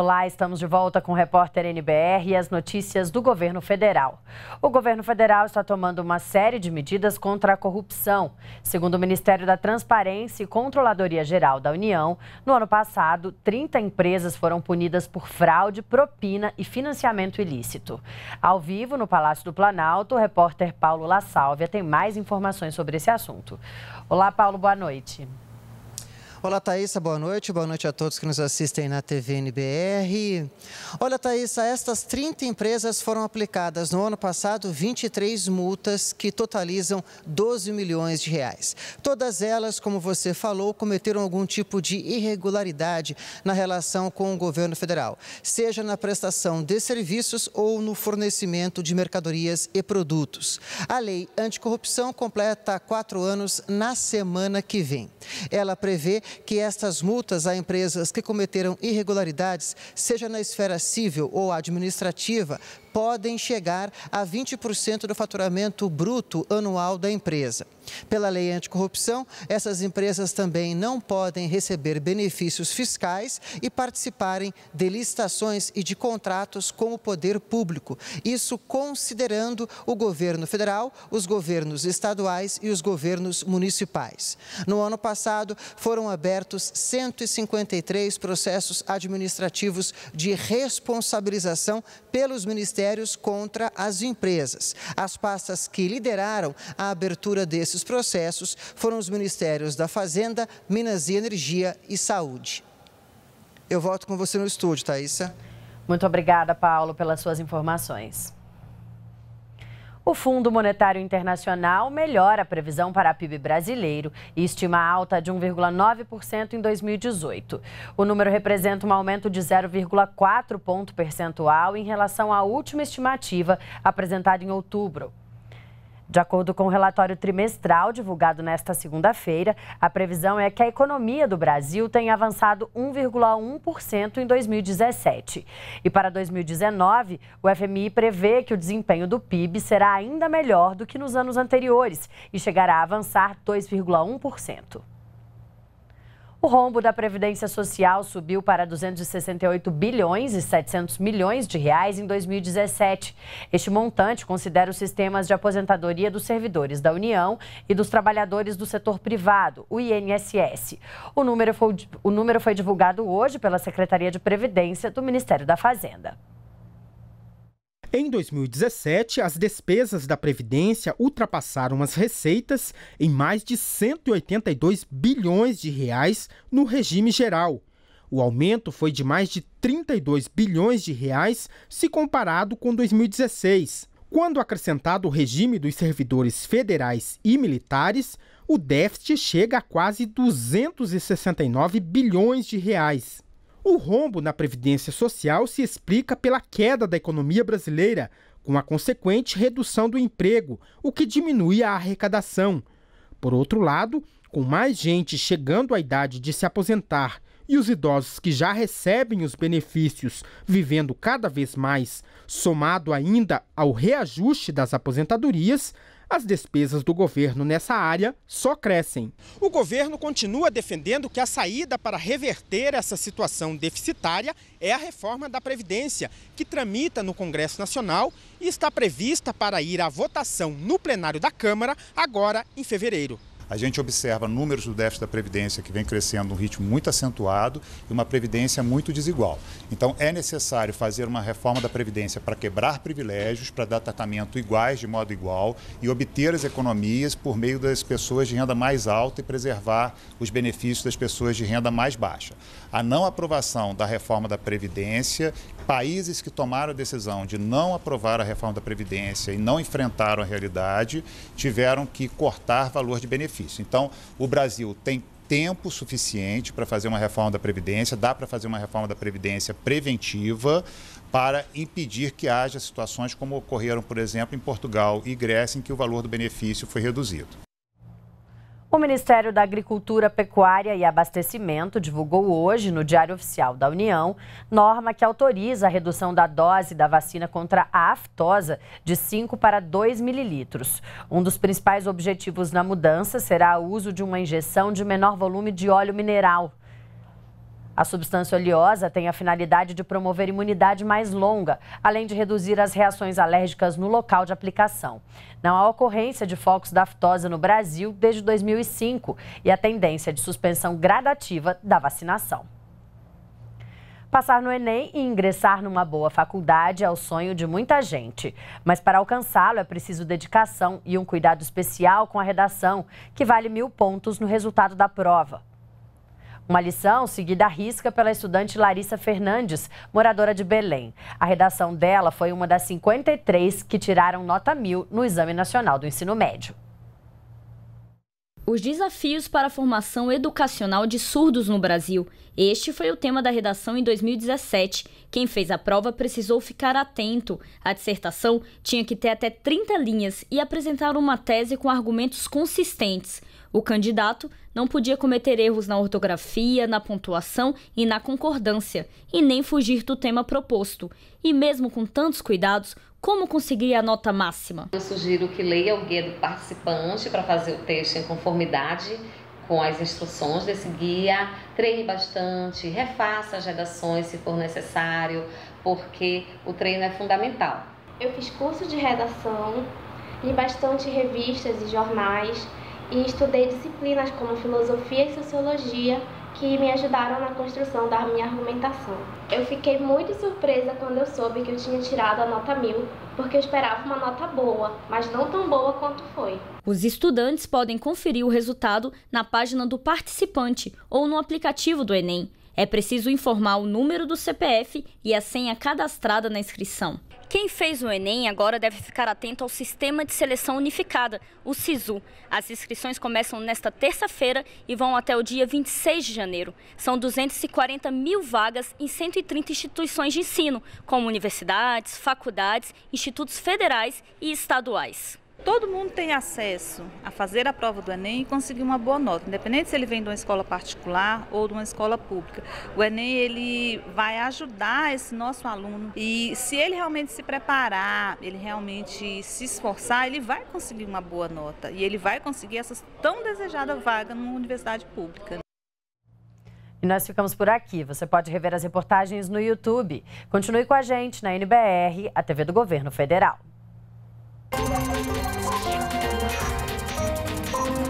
Olá, estamos de volta com o repórter NBR e as notícias do governo federal. O governo federal está tomando uma série de medidas contra a corrupção. Segundo o Ministério da Transparência e Controladoria Geral da União, no ano passado, 30 empresas foram punidas por fraude, propina e financiamento ilícito. Ao vivo, no Palácio do Planalto, o repórter Paulo La Sálvia tem mais informações sobre esse assunto. Olá, Paulo, boa noite. Olá, Thaisa, boa noite. Boa noite a todos que nos assistem na TV NBR. Olha, Thaisa, estas 30 empresas foram aplicadas no ano passado 23 multas que totalizam 12 milhões de reais. Todas elas, como você falou, cometeram algum tipo de irregularidade na relação com o governo federal, seja na prestação de serviços ou no fornecimento de mercadorias e produtos. A lei anticorrupção completa quatro anos na semana que vem. Ela prevê que estas multas a empresas que cometeram irregularidades, seja na esfera civil ou administrativa, podem chegar a 20% do faturamento bruto anual da empresa. Pela lei anticorrupção, essas empresas também não podem receber benefícios fiscais e participarem de licitações e de contratos com o poder público. Isso considerando o governo federal, os governos estaduais e os governos municipais. No ano passado, foram abertos 153 processos administrativos de responsabilização pelos ministérios contra as empresas. As pastas que lideraram a abertura desses desses processos foram os Ministérios da Fazenda, Minas e Energia e Saúde. Eu volto com você no estúdio, Thaisa. Muito obrigada, Paulo, pelas suas informações. O Fundo Monetário Internacional melhora a previsão para a PIB brasileiro e estima alta de 1,9% em 2018. O número representa um aumento de 0,4 ponto percentual em relação à última estimativa apresentada em outubro. De acordo com o relatório trimestral divulgado nesta segunda-feira, a previsão é que a economia do Brasil tenha avançado 1,1% em 2017. E para 2019, o FMI prevê que o desempenho do PIB será ainda melhor do que nos anos anteriores e chegará a avançar 2,1%. O rombo da Previdência Social subiu para 268 bilhões e 700 milhões de reais em 2017. Este montante considera os sistemas de aposentadoria dos servidores da União e dos trabalhadores do setor privado, o INSS. O número foi, o número foi divulgado hoje pela Secretaria de Previdência do Ministério da Fazenda. Em 2017, as despesas da Previdência ultrapassaram as receitas em mais de 182 bilhões de reais no regime geral. O aumento foi de mais de 32 bilhões de reais se comparado com 2016. Quando acrescentado o regime dos servidores federais e militares, o déficit chega a quase 269 bilhões de reais. O rombo na Previdência Social se explica pela queda da economia brasileira, com a consequente redução do emprego, o que diminui a arrecadação. Por outro lado, com mais gente chegando à idade de se aposentar e os idosos que já recebem os benefícios vivendo cada vez mais, somado ainda ao reajuste das aposentadorias, as despesas do governo nessa área só crescem. O governo continua defendendo que a saída para reverter essa situação deficitária é a reforma da Previdência, que tramita no Congresso Nacional e está prevista para ir à votação no plenário da Câmara agora em fevereiro. A gente observa números do déficit da Previdência que vem crescendo um ritmo muito acentuado e uma Previdência muito desigual. Então, é necessário fazer uma reforma da Previdência para quebrar privilégios, para dar tratamento iguais, de modo igual, e obter as economias por meio das pessoas de renda mais alta e preservar os benefícios das pessoas de renda mais baixa. A não aprovação da reforma da Previdência, países que tomaram a decisão de não aprovar a reforma da Previdência e não enfrentaram a realidade, tiveram que cortar valor de benefícios difícil. Então, o Brasil tem tempo suficiente para fazer uma reforma da Previdência, dá para fazer uma reforma da Previdência preventiva para impedir que haja situações como ocorreram, por exemplo, em Portugal e Grécia, em que o valor do benefício foi reduzido. O Ministério da Agricultura, Pecuária e Abastecimento divulgou hoje, no Diário Oficial da União, norma que autoriza a redução da dose da vacina contra a aftosa de 5 para 2 mililitros. Um dos principais objetivos na mudança será o uso de uma injeção de menor volume de óleo mineral. A substância oleosa tem a finalidade de promover imunidade mais longa, além de reduzir as reações alérgicas no local de aplicação. Não há ocorrência de focos da aftosa no Brasil desde 2005 e a tendência de suspensão gradativa da vacinação. Passar no Enem e ingressar numa boa faculdade é o sonho de muita gente. Mas para alcançá-lo é preciso dedicação e um cuidado especial com a redação, que vale mil pontos no resultado da prova. Uma lição seguida à risca pela estudante Larissa Fernandes, moradora de Belém. A redação dela foi uma das 53 que tiraram nota mil no Exame Nacional do Ensino Médio. Os desafios para a formação educacional de surdos no Brasil este foi o tema da redação em 2017. Quem fez a prova precisou ficar atento. A dissertação tinha que ter até 30 linhas e apresentar uma tese com argumentos consistentes. O candidato não podia cometer erros na ortografia, na pontuação e na concordância, e nem fugir do tema proposto. E mesmo com tantos cuidados, como conseguir a nota máxima? Eu sugiro que leia o guia do participante para fazer o texto em conformidade com as instruções desse guia, treine bastante, refaça as redações se for necessário, porque o treino é fundamental. Eu fiz curso de redação, li bastante revistas e jornais e estudei disciplinas como filosofia e sociologia que me ajudaram na construção da minha argumentação. Eu fiquei muito surpresa quando eu soube que eu tinha tirado a nota mil, porque eu esperava uma nota boa, mas não tão boa quanto foi. Os estudantes podem conferir o resultado na página do participante ou no aplicativo do Enem. É preciso informar o número do CPF e a senha cadastrada na inscrição. Quem fez o Enem agora deve ficar atento ao Sistema de Seleção Unificada, o SISU. As inscrições começam nesta terça-feira e vão até o dia 26 de janeiro. São 240 mil vagas em 130 instituições de ensino, como universidades, faculdades, institutos federais e estaduais todo mundo tem acesso a fazer a prova do Enem e conseguir uma boa nota, independente se ele vem de uma escola particular ou de uma escola pública. O Enem ele vai ajudar esse nosso aluno e se ele realmente se preparar, ele realmente se esforçar, ele vai conseguir uma boa nota e ele vai conseguir essa tão desejada vaga numa universidade pública. E nós ficamos por aqui. Você pode rever as reportagens no YouTube. Continue com a gente na NBR, a TV do Governo Federal. Thank you.